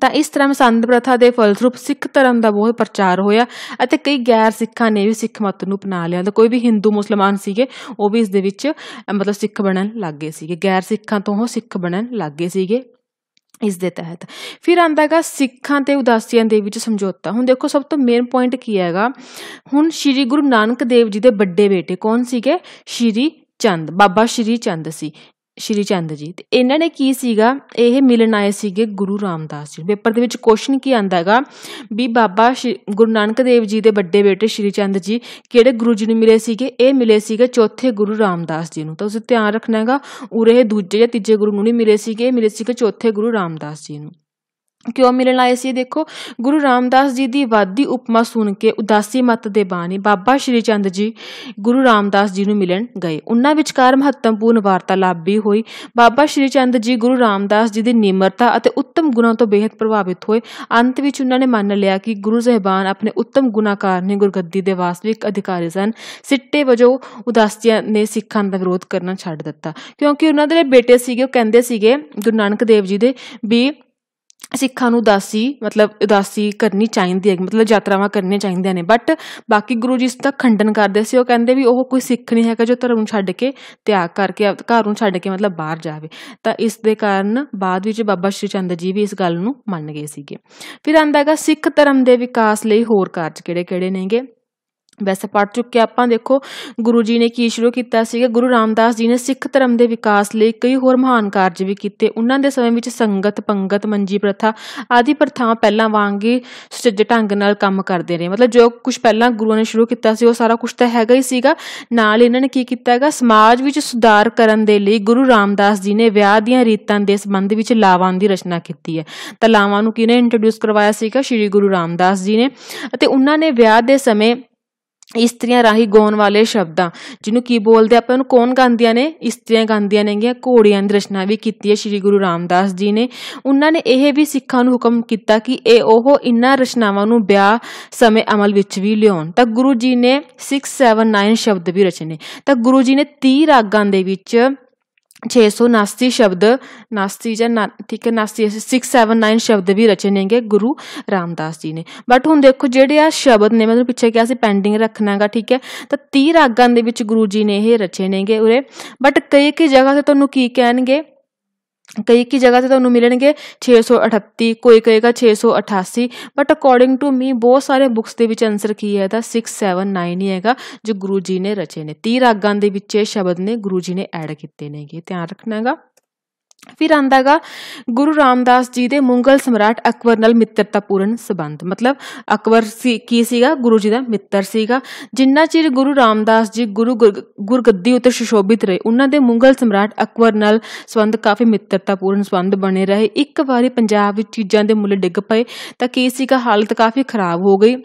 S1: ਤਾਂ ਇਸ ਤਰ੍ਹਾਂ ਸੰਤ ਪ੍ਰਥਾ ਦੇ ਫਲਸਰੂਪ ਸਿੱਖ ਧਰਮ ਦਾ ਬਹੁਤ ਪ੍ਰਚਾਰ ਹੋਇਆ ਅਤੇ ਕਈ ਗੈਰ ਸਿੱਖਾਂ ਨੇ ਵੀ ਸਿੱਖ ਮਤ ਨੂੰ ਅਪਣਾ ਲਿਆ ਤਾਂ ਕੋਈ ਵੀ Hindu ਮੁਸਲਮਾਨ ਸੀਗੇ ਉਹ ਵੀ ਇਸ ਦੇ ਵਿੱਚ ਮਤਲਬ ਸਿੱਖ ਬਣਨ ਲੱਗ ਗਏ ਸੀਗੇ ਗੈਰ ਸਿੱਖਾਂ ਤੋਂ ਉਹ ਸਿੱਖ ਬਣਨ ਲੱਗ ਗਏ ਸੀਗੇ ਇਸ ਦੇ ਤਹਿਤ ਫਿਰ ਹੈਗਾ ਸਿੱਖਾਂ ਤੇ ਉਦਾਸੀਆਂ ਦੇ ਵਿੱਚ ਸਮਝੌਤਾ ਹੁਣ ਦੇਖੋ ਸਭ ਤੋਂ ਮੇਨ ਪੁਆਇੰਟ ਕੀ ਹੈਗਾ ਹੁਣ ਸ੍ਰੀ ਗੁਰੂ ਨਾਨਕ ਦੇਵ ਜੀ ਦੇ ਵੱਡੇ ਬੇਟੇ ਕੌਣ ਸੀਗੇ ਸ੍ਰੀ ਚੰਦ ਬਾਬਾ ਸ਼੍ਰੀ ਚੰਦ ਸੀ ਸ਼੍ਰੀ ਚੰਦ ਜੀ ਤੇ ਇਹਨਾਂ ਨੇ ਕੀ ਸੀਗਾ ਇਹ ਮਿਲਣ ਆਏ ਸੀਗੇ ਗੁਰੂ ਰਾਮਦਾਸ ਜੀ ਪੇਪਰ ਦੇ ਵਿੱਚ ਕੁਐਸਚਨ ਕੀ ਆਂਦਾ ਹੈਗਾ ਵੀ ਬਾਬਾ ਗੁਰੂ ਨਾਨਕ ਦੇਵ ਜੀ ਦੇ ਵੱਡੇ ਬੇਟੇ ਸ਼੍ਰੀ ਚੰਦ ਜੀ ਕਿਹੜੇ ਗੁਰੂ ਜੀ ਨੂੰ ਮਿਲੇ ਸੀਗੇ ਇਹ ਮਿਲੇ ਸੀਗੇ ਚੌਥੇ ਗੁਰੂ ਰਾਮਦਾਸ ਜੀ ਨੂੰ ਤਾਂ ਉਸੇ ਧਿਆਨ ਰੱਖਣਾ ਹੈਗਾ ਉਰੇ ਦੂਜੇ ਜਾਂ ਤੀਜੇ ਗੁਰੂ ਨੂੰ ਨਹੀਂ ਮਿਲੇ ਸੀਗੇ ਇਹ ਮਿਲੇ ਸੀਗੇ ਚੌਥੇ ਗੁਰੂ ਰਾਮਦਾਸ ਜੀ ਨੂੰ ਕਿਉਂ ਮਿਲਣ ਆਏ ਸੀ ਦੇਖੋ ਗੁਰੂ ਰਾਮਦਾਸ ਜੀ ਦੀ ਵਾਦੀ ਉਪਮਾ ਸੁਣ ਕੇ ਉਦਾਸੀ ਮਤ ਦੇ ਬਾਣੀ ਬਾਬਾ ਸ਼੍ਰੀ ਚੰਦ ਜੀ ਗੁਰੂ ਰਾਮਦਾਸ ਜੀ ਨੂੰ ਮਿਲਣ ਗਏ ਉਹਨਾਂ ਵਿਚਕਾਰ ਮਹੱਤਵਪੂਰਨ ਵਾਰਤਾਲਾਪ ਵੀ ਹੋਈ ਬਾਬਾ ਸ਼੍ਰੀ ਚੰਦ ਜੀ ਗੁਰੂ ਰਾਮਦਾਸ ਜੀ ਦੀ ਨਿਮਰਤਾ ਅਤੇ ਉੱਤਮ ਗੁਣਾਂ ਤੋਂ ਬੇहद ਪ੍ਰਭਾਵਿਤ ਹੋਏ ਅੰਤ ਵਿੱਚ ਉਹਨਾਂ ਨੇ ਮੰਨ ਲਿਆ ਕਿ ਗੁਰੂ ਸਹਿਬਾਨ ਆਪਣੇ ਉੱਤਮ ਗੁਣਾਂ ਕਾਰਨ ਗੁਰਗੱਦੀ ਦੇ ਵਾਸਤਵਿਕ ਅਧਿਕਾਰੀ ਸਨ ਸਿੱਟੇ ਵਜੋਂ ਉਦਾਸੀਆਂ ਨੇ ਸਿੱਖਾਂ ਦਾ ਵਿਰੋਧ ਕਰਨਾ ਛੱਡ ਦਿੱਤਾ ਕਿਉਂਕਿ ਉਹਨਾਂ ਦੇ ਬੇਟੇ ਸੀਗੇ ਉਹ ਕਹਿੰਦੇ ਸੀਗੇ ਗੁਰੂ ਨਾਨਕ ਦੇਵ ਜੀ ਦੇ ਵੀ ਸਿੱਖਾਂ ਨੂੰ ਉਦਾਸੀ ਮਤਲਬ ਉਦਾਸੀ ਕਰਨੀ ਚਾਹੀਦੀ ਹੈ ਮਤਲਬ ਯਾਤਰਾਵਾਂ ਕਰਨੀਆਂ ਚਾਹੀਦੀਆਂ ਨੇ ਬਟ ਬਾਕੀ ਗੁਰੂ ਜੀ ਇਸ ਦਾ ਖੰਡਨ ਕਰਦੇ ਸੀ ਉਹ ਕਹਿੰਦੇ ਵੀ ਉਹ ਕੋਈ ਸਿੱਖ ਨਹੀਂ ਹੈਗਾ ਜੋ ਧਰਮ ਨੂੰ ਛੱਡ ਕੇ ਤਿਆਗ ਕਰਕੇ ਘਰ ਨੂੰ ਛੱਡ ਕੇ ਮਤਲਬ ਬਾਹਰ ਜਾਵੇ ਤਾਂ ਇਸ ਦੇ ਕਾਰਨ ਬਾਅਦ ਵਿੱਚ ਬਾਬਾ ਸ਼੍ਰੀ ਚੰਦ ਜੀ ਵੀ ਇਸ ਗੱਲ ਨੂੰ ਮੰਨ ਗਏ ਸੀਗੇ ਫਿਰ ਆਂਦਾਗਾ ਸਿੱਖ ਧਰਮ ਦੇ ਵਿਕਾਸ ਲਈ ਹੋਰ ਕਾਰਜ ਕਿਹੜੇ-ਕਿਹੜੇ ਨੇਗੇ ਵੈਸੇ ਪੜ ਚੁੱਕੇ ਆਪਾਂ ਦੇਖੋ ਗੁਰੂ ਜੀ ਨੇ ਕੀ ਸ਼ੁਰੂ ਕੀਤਾ ਸੀਗਾ ਗੁਰੂ ਰਾਮਦਾਸ ਜੀ ਨੇ ਸਿੱਖ ਧਰਮ ਦੇ ਵਿਕਾਸ ਲਈ ਕਈ ਹੋਰ ਮਹਾਨ ਕਾਰਜ ਵੀ ਕੀਤੇ ਉਹਨਾਂ ਦੇ ਸਮੇਂ ਵਿੱਚ ਸੰਗਤ ਪੰਗਤ ਮੰਜੀ ਪ੍ਰਥਾ ਆਦੀ ਪ੍ਰਥਾਵਾਂ ਪਹਿਲਾਂ ਵਾਂਗ ਹੀ ਸੁਚੱਜੇ ਢੰਗ ਨਾਲ ਕੰਮ ਕਰਦੇ ਰਹੇ ਮਤਲਬ ਜੋ ਕੁਝ ਪਹਿਲਾਂ ਗੁਰੂਆਂ ਨੇ ਸ਼ੁਰੂ ਕੀਤਾ ਸੀ ਉਹ ਸਾਰਾ ਕੁਝ ਤਾਂ ਹੈਗਾ ਹੀ ਸੀਗਾ ਨਾਲ ਇਹਨਾਂ ਨੇ ਕੀ ਕੀਤਾ ਹੈਗਾ ਸਮਾਜ ਵਿੱਚ ਸੁਧਾਰ ਕਰਨ ਦੇ ਲਈ ਗੁਰੂ ਰਾਮਦਾਸ ਜੀ ਨੇ ਵਿਆਹ ਦੀਆਂ ਰੀਤਾਂ ਦੇ ਸੰਬੰਧ ਵਿੱਚ ਲਾਵਾਂ ਦੀ ਰਚਨਾ ਕੀਤੀ ਹੈ ਤਾਂ ਲਾਵਾਂ ਨੂੰ ਕਿਹਨੇ ਇੰਟਰੋਡਿਊਸ ਕਰਵਾਇਆ ਸੀਗਾ ਸ਼੍ਰੀ ਗੁਰੂ ਰਾਮਦਾਸ ਜੀ ਨੇ ਅਤੇ ਉਹਨਾਂ ਨੇ ਵਿਆਹ ਦੇ ਸਮੇਂ ਇਸਤਰੀਆਂ ਰਾਹੀ ਗਾਉਣ ਵਾਲੇ ਸ਼ਬਦਾਂ ਜਿਹਨੂੰ ਕੀ ਬੋਲਦੇ ਆਪਾਂ ਉਹਨੂੰ ਕੌਣ ਗਾਉਂਦੀਆਂ ਨੇ ਇਸਤਰੀਆਂ ਗਾਉਂਦੀਆਂ ਨੇਗੀਆਂ ਘੋੜੀਆਂ ਦੀ ਰਚਨਾ ਵੀ ਕੀਤੀ ਹੈ ਸ੍ਰੀ ਗੁਰੂ ਰਾਮਦਾਸ ਜੀ ਨੇ ਉਹਨਾਂ ਨੇ ਇਹ ਵੀ ਸਿੱਖਾਂ ਨੂੰ ਹੁਕਮ ਕੀਤਾ ਕਿ ਇਹ ਉਹ ਇਨ੍ਹਾਂ ਰਚਨਾਵਾਂ ਨੂੰ ਵਿਆਹ ਸਮੇਂ ਅਮਲ ਵਿੱਚ ਵੀ ਲਿਆਉਣ ਤਾਂ ਗੁਰੂ ਜੀ ਨੇ 679 ਸ਼ਬਦ ਵੀ ਰਚਨੇ ਤਾਂ ਗੁਰੂ ਜੀ ਨੇ 30 ਰਾਗਾਂ ਦੇ ਵਿੱਚ 679 ਸ਼ਬਦ ਨਾਸਤੀ ਜਾਂ ਠੀਕ ਹੈ ਨਾਸਤੀ 679 ਸ਼ਬਦ ਵੀ ਰਚੇ ਨੇਗੇ ਗੁਰੂ ਰਾਮਦਾਸ ਜੀ ਨੇ ਬਟ ਹੁਣ ਦੇਖੋ ਜਿਹੜੇ ਆ ਸ਼ਬਦ ਨੇ ਮਤਲਬ ਪਿੱਛੇ ਕਿਹਾ ਸੀ ਪੈਂਡਿੰਗ ਰੱਖਣਾਗਾ ਠੀਕ ਹੈ ਤਾਂ 30 ਰਾਗਾਂ ਦੇ ਵਿੱਚ ਗੁਰੂ ਜੀ ਨੇ ਇਹ ਰਚੇ ਨੇਗੇ ਉਰੇ ਬਟ ਕਈ ਕਿ ਜਗ੍ਹਾ ਤੇ ਤੁਹਾਨੂੰ ਕੀ ਕਹਿਣਗੇ ਕਈ ਕੀ ਜਗ੍ਹਾ ਤੇ ਤੁਹਾਨੂੰ ਮਿਲਣਗੇ 638 ਕੋਈ ਕਹੇਗਾ 688 ਬਟ ਅਕੋਰਡਿੰਗ ਟੂ ਮੀ ਬਹੁਤ ਸਾਰੇ ਬੁక్స్ ਦੇ ਵਿੱਚ ਆਨਸਰ ਕੀ ਹੈ ਤਾਂ 679 ਹੀ ਹੈਗਾ ਜੋ ਗੁਰੂ ਜੀ ਨੇ ਰਚੇ ਨੇ 30 ਰਾਗਾਂ ਦੇ ਵਿੱਚ ਇਹ ਸ਼ਬਦ ਨੇ ਗੁਰੂ ਜੀ ਨੇ ਐਡ ਕੀਤੇ ਨੇਗੇ ਧਿਆਨ ਰੱਖਣਾ ਹੈਗਾ ਫਿਰ ਆਂਦਾਗਾ ਗੁਰੂ ਰਾਮਦਾਸ ਜੀ ਦੇ ਮੁਗਲ ਸਮਰਾਟ ਅਕਬਰ ਨਾਲ ਮਿੱਤਰਤਾਪੂਰਨ ਸਬੰਧ ਮਤਲਬ ਅਕਬਰ ਸੀ ਕੀ ਸੀਗਾ ਗੁਰੂ ਜੀ ਦਾ ਮਿੱਤਰ ਸੀਗਾ ਜਿੰਨਾ ਚਿਰ ਗੁਰੂ ਰਾਮਦਾਸ ਜੀ ਗੁਰੂ ਗੁਰਗੱਦੀ ਉੱਤੇ ਸ਼ਿਸ਼ੋਭਿਤ ਰਹੇ ਉਹਨਾਂ ਦੇ ਮੁਗਲ ਸਮਰਾਟ ਅਕਬਰ ਨਾਲ ਸਬੰਧ ਕਾਫੀ ਮਿੱਤਰਤਾਪੂਰਨ ਸਬੰਧ ਬਣੇ ਰਹੇ ਇੱਕ ਵਾਰੀ ਪੰਜਾਬ ਵਿੱਚ ਚੀਜ਼ਾਂ ਦੇ ਮੁੱਲ ਡਿੱਗ ਪਏ ਤਾਂ ਕੀ ਸੀਗਾ ਹਾਲਤ ਕਾਫੀ ਖਰਾਬ ਹੋ ਗਈ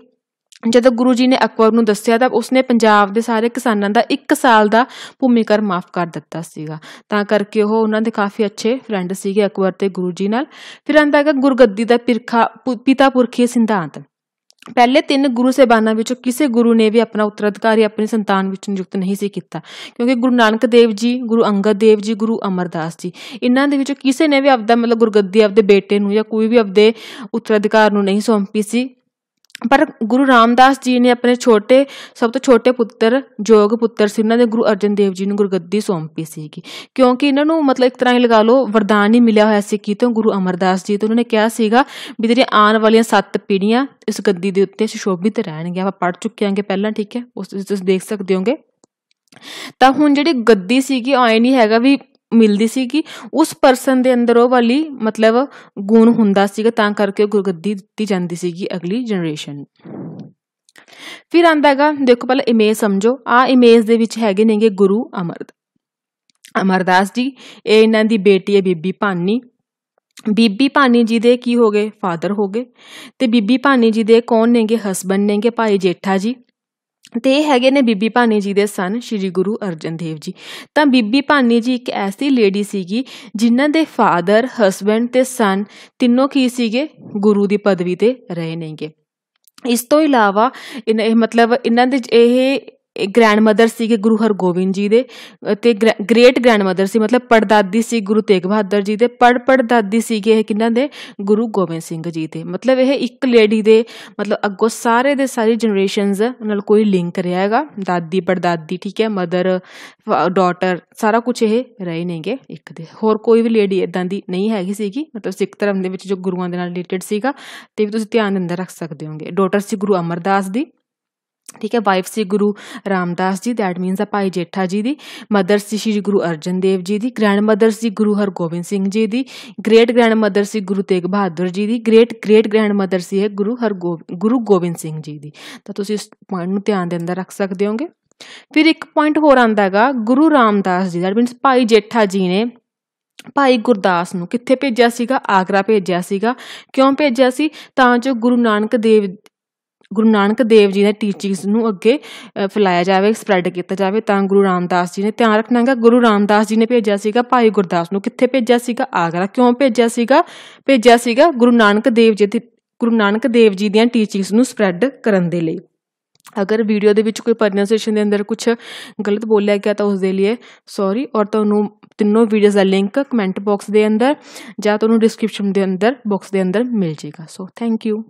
S1: ਜਦੋਂ ਗੁਰੂ ਜੀ ਨੇ ਅਕਬਰ ਨੂੰ ਦੱਸਿਆ ਤਾਂ ਉਸਨੇ ਪੰਜਾਬ ਦੇ ਸਾਰੇ ਕਿਸਾਨਾਂ ਦਾ 1 ਸਾਲ ਦਾ ਭੂਮੀ ਕਰ ਮਾਫ ਕਰ ਦਿੱਤਾ ਸੀਗਾ ਤਾਂ ਕਰਕੇ ਉਹ ਉਹਨਾਂ ਦੇ ਕਾਫੀ ਅੱਛੇ ਫਰੈਂਡ ਸੀਗੇ ਅਕਬਰ ਤੇ ਗੁਰੂ ਜੀ ਨਾਲ ਫਿਰ ਆਂਦਾ ਹੈਗਾ ਗੁਰਗੱਦੀ ਦਾ ਪਿਰਖਾ ਪਿਤਾ ਪੁਰਖੀ ਸਿਧਾਂਤ ਪਹਿਲੇ ਤਿੰਨ ਗੁਰੂ ਸੇਬਾਨਾਂ ਵਿੱਚੋਂ ਕਿਸੇ ਗੁਰੂ ਨੇ ਵੀ ਆਪਣਾ ਉਤਰਾਧਿਕਾਰੀ ਆਪਣੀ ਸੰਤਾਨ ਵਿੱਚ ਨਿਯੁਕਤ ਨਹੀਂ ਸੀ ਕੀਤਾ ਕਿਉਂਕਿ ਗੁਰੂ ਨਾਨਕ ਦੇਵ ਜੀ ਗੁਰੂ ਅੰਗਦ ਦੇਵ ਜੀ ਗੁਰੂ ਅਮਰਦਾਸ ਜੀ ਇਹਨਾਂ ਦੇ ਵਿੱਚੋਂ ਕਿਸੇ ਨੇ ਵੀ ਆਪਦਾ ਮਤਲਬ ਗੁਰਗੱਦੀ ਆਪਦੇ ਬੇਟੇ ਨੂੰ ਜਾਂ ਕੋਈ ਵੀ ਆਪਦੇ ਉੱਤਰਾਧਿਕਾਰ ਨੂੰ ਨਹੀਂ ਸੌਂਪੀ ਸੀ ਪਰ ਗੁਰੂ ਰਾਮਦਾਸ ਜੀ ਨੇ ਆਪਣੇ ਛੋਟੇ ਸਭ ਤੋਂ ਛੋਟੇ ਪੁੱਤਰ ਜੋਗ ਪੁੱਤਰ ਸੀ ਉਹਨਾਂ ਦੇ ਗੁਰੂ ਅਰਜਨ ਦੇਵ ਜੀ ਨੂੰ ਗੁਰਗੱਦੀ ਸੌਂਪੀ ਸੀਗੀ ਕਿਉਂਕਿ ਇਹਨਾਂ ਨੂੰ ਮਤਲਬ ਇੱਕ ਤਰ੍ਹਾਂ ਹੀ ਲਗਾ ਲਓ ਵਰਦਾਨ ਹੀ ਮਿਲਿਆ ਹੋਇਆ ਸੀ ਤੋਂ ਗੁਰੂ ਅਮਰਦਾਸ ਜੀ ਤੋਂ ਉਹਨਾਂ ਨੇ ਕਿਹਾ ਸੀਗਾ ਵੀ ਜਿਹੜੀਆਂ ਆਉਣ ਵਾਲੀਆਂ ਸੱਤ ਪੀੜ੍ਹੀਆਂ ਇਸ ਗੱਦੀ ਦੇ ਉੱਤੇ ਸੁਸ਼ੋਭਿਤ ਰਹਿਣਗੀਆਂ ਆਪਾਂ ਪੜ ਚੁੱਕੇ ਆਂਗੇ ਪਹਿਲਾਂ ਠੀਕ ਹੈ ਉਸ ਤੁਸੀਂ ਦੇਖ ਸਕਦੇ ਹੋਗੇ ਤਾਂ ਹੁਣ ਜਿਹੜੀ ਗੱਦੀ ਸੀਗੀ ਆਏ ਨਹੀਂ ਹੈਗਾ ਵੀ ਮਿਲਦੀ ਸੀ ਕਿ ਉਸ ਪਰਸਨ ਦੇ ਅੰਦਰ ਉਹ ਵਾਲੀ ਮਤਲਬ ਗੁਣ ਹੁੰਦਾ ਸੀਗਾ ਤਾਂ ਕਰਕੇ ਉਹ ਗੁਰਗੱਦੀ ਦਿੱਤੀ ਜਾਂਦੀ ਸੀਗੀ ਅਗਲੀ ਜਨਰੇਸ਼ਨ ਫਿਰ ਆਂਦਾਗਾ ਦੇਖੋ ਪਹਿਲਾਂ ਇਮੇਜ ਸਮਝੋ ਆ ਇਮੇਜ ਦੇ ਵਿੱਚ ਹੈਗੇ ਨੇਗੇ ਗੁਰੂ ਅਮਰਦ ਅਮਰਦਾਸ ਜੀ ਇਹ ਇਹਨਾਂ ਦੀ ਬੇਟੀ ਹੈ ਬੀਬੀ ਭਾਨੀ ਬੀਬੀ ਭਾਨੀ ਜੀ ਦੇ ਕੀ ਹੋ ਗਏ ਫਾਦਰ ਹੋ ਗਏ ਤੇ ਬੀਬੀ ਭਾਨੀ ਜੀ ਦੇ ਕੌਣ ਨੇਗੇ ਹਸਬੰਡ ਨੇਗੇ ਭਾਈ ਜੇਠਾ ਜੀ ਤੇ ਹੈਗੇ ਨੇ ਬੀਬੀ ਭਾਨੀ ਜੀ ਦੇ ਸਨ ਸ੍ਰੀ ਗੁਰੂ ਅਰਜਨ ਦੇਵ ਜੀ ਤਾਂ ਬੀਬੀ ਭਾਨੀ ਜੀ ਇੱਕ ਐਸੀ ਲੇਡੀ ਸੀਗੀ ਜਿਨ੍ਹਾਂ ਦੇ ਫਾਦਰ ਹਸਬੰਡ ਤੇ ਸਨ ਤਿੰਨੋਂ ਕੀ ਸੀਗੇ ਗੁਰੂ ਦੀ ਪਦਵੀ ਤੇ ਰਹੇ ਨੇਗੇ ਇਸ ਤੋਂ ਇਲਾਵਾ ਇਹ ਮਤਲਬ ਇਹਨਾਂ ਦੇ ਇਹ ਗ੍ਰੈਂਡਮਦਰ ਸੀਗੇ ਗੁਰੂ ਹਰਗੋਬਿੰਦ ਜੀ ਦੇ ਤੇ ਗ੍ਰੇਟ ਗ੍ਰੈਂਡਮਦਰ ਸੀ ਮਤਲਬ ਪੜਦਾਦੀ ਸੀ ਗੁਰੂ ਤੇਗ ਬਹਾਦਰ ਜੀ ਦੇ ਪੜ ਪੜਦਾਦੀ ਸੀਗੇ ਇਹ ਕਿੰਨਾਂ ਦੇ ਗੁਰੂ ਗੋਬਿੰਦ ਸਿੰਘ ਜੀ ਦੇ ਮਤਲਬ ਇਹ ਇੱਕ ਲੇਡੀ ਦੇ ਮਤਲਬ ਅੱਗੋਂ ਸਾਰੇ ਦੇ ਸਾਰੀ ਜਨਰੇਸ਼ਨਸ ਨਾਲ ਕੋਈ ਲਿੰਕ ਰਿਹਾ ਹੈਗਾ ਦਾਦੀ ਪੜਦਾਦੀ ਠੀਕ ਹੈ ਮਦਰ ਡਾਟਰ ਸਾਰਾ ਕੁਝ ਇਹ ਰਹੇ ਨੇਗੇ ਇੱਕ ਦੇ ਹੋਰ ਕੋਈ ਵੀ ਲੇਡੀ ਇਦਾਂ ਦੀ ਨਹੀਂ ਹੈਗੀ ਸੀਗੀ ਮਤਲਬ ਸਿੱਖ ਧਰਮ ਦੇ ਵਿੱਚ ਜੋ ਗੁਰੂਆਂ ਦੇ ਨਾਲ ਰਿਲੇਟਡ ਸੀਗਾ ਤੇ ਵੀ ਤੁਸੀਂ ਧਿਆਨ ਅੰਦਰ ਰੱਖ ਸਕਦੇ ਹੋਗੇ ਡਾਟਰ ਸੀ ਗੁਰੂ ਅਮਰਦਾਸ ਦੀ ਠੀਕ ਹੈ ਵਾਈਫ ਸੀ ਗੁਰੂ ਰਾਮਦਾਸ ਜੀ ਦੈਟ ਮੀਨਸ ਆ ਭਾਈ ਜੇਠਾ ਜੀ ਦੀ ਮਦਰ ਸੀ ਸ਼੍ਰੀ ਗੁਰੂ ਅਰਜਨ ਦੇਵ ਜੀ ਦੀ ਗ੍ਰੈਂਡ ਮਦਰ ਸੀ ਗੁਰੂ ਹਰਗੋਬਿੰਦ ਸਿੰਘ ਜੀ ਦੀ ਗ੍ਰੇਟ ਗ੍ਰੈਂਡ ਮਦਰ ਸੀ ਗੁਰੂ ਤੇਗ ਬਹਾਦਰ ਜੀ ਦੀ ਗ੍ਰੇਟ ਗ੍ਰੇਟ ਗ੍ਰੈਂਡ ਮਦਰ ਸੀ ਹੈ ਗੁਰੂ ਹਰਗੋਬਿੰਦ ਗੁਰੂ ਗੋਬਿੰਦ ਸਿੰਘ ਜੀ ਦੀ ਤਾਂ ਤੁਸੀਂ ਇਸ ਪੁਆਇੰਟ ਨੂੰ ਧਿਆਨ ਦੇ ਅੰਦਰ ਰੱਖ ਸਕਦੇ ਹੋਗੇ ਫਿਰ ਇੱਕ ਪੁਆਇੰਟ ਹੋਰ ਆਂਦਾਗਾ ਗੁਰੂ ਰਾਮਦਾਸ ਜੀ ਦੈਟ ਮੀਨਸ ਭਾਈ ਜੇਠਾ ਜੀ ਨੇ ਭਾਈ ਗੁਰਦਾਸ ਨੂੰ ਕਿੱਥੇ ਭੇਜਿਆ ਸੀਗਾ ਆਗਰਾ ਭੇਜਿਆ ਸੀਗਾ ਕਿਉਂ ਭੇਜਿਆ ਸੀ ਤਾਂ ਜੋ ਗੁਰੂ ਨਾਨਕ ਦੇਵ ਗੁਰੂ ਨਾਨਕ ਦੇਵ ਜੀ ਦੇ ਟੀਚਿੰਗਸ ਨੂੰ ਅੱਗੇ ਫੈਲਾਇਆ ਜਾਵੇ ਸਪਰੈਡ ਕੀਤਾ ਜਾਵੇ ਤਾਂ ਗੁਰੂ ਰਾਮਦਾਸ ਜੀ ਨੇ ਧਿਆਨ ਰੱਖਣਾ ਹੈਗਾ ਗੁਰੂ ਰਾਮਦਾਸ ਜੀ ਨੇ ਭੇਜਿਆ ਸੀਗਾ ਭਾਈ ਗੁਰਦਾਸ ਨੂੰ ਕਿੱਥੇ ਭੇਜਿਆ ਸੀਗਾ ਆਗਰਾ ਕਿਉਂ ਭੇਜਿਆ ਸੀਗਾ ਭੇਜਿਆ ਸੀਗਾ ਗੁਰੂ ਨਾਨਕ ਦੇਵ ਜੀ ਦੀ ਗੁਰੂ ਨਾਨਕ ਦੇਵ ਜੀ ਦੀਆਂ ਟੀਚਿੰਗਸ ਨੂੰ ਸਪਰੈਡ ਕਰਨ ਦੇ ਲਈ ਅਗਰ ਵੀਡੀਓ ਦੇ ਵਿੱਚ ਕੋਈ ਪ੍ਰੋਨਾਂਸੀਏਸ਼ਨ ਦੇ ਅੰਦਰ ਕੁਝ ਗਲਤ ਬੋਲਿਆ ਗਿਆ ਤਾਂ ਉਸ ਦੇ ਲਈ ਸੌਰੀ ਔਰ ਤੁਹਾਨੂੰ ਤਿੰਨੋਂ ਵੀਡੀਓਜ਼ ਦਾ ਲਿੰਕ ਕਮੈਂਟ ਬਾਕਸ ਦੇ ਅੰਦਰ ਜਾਂ ਤੁਹਾਨੂੰ ਡਿਸਕ੍ਰਿਪਸ਼ਨ ਦੇ ਅੰਦਰ ਬਾਕਸ ਦੇ ਅੰਦਰ ਮਿਲ ਜਾਏਗਾ ਸੋ ਥੈਂਕ ਯੂ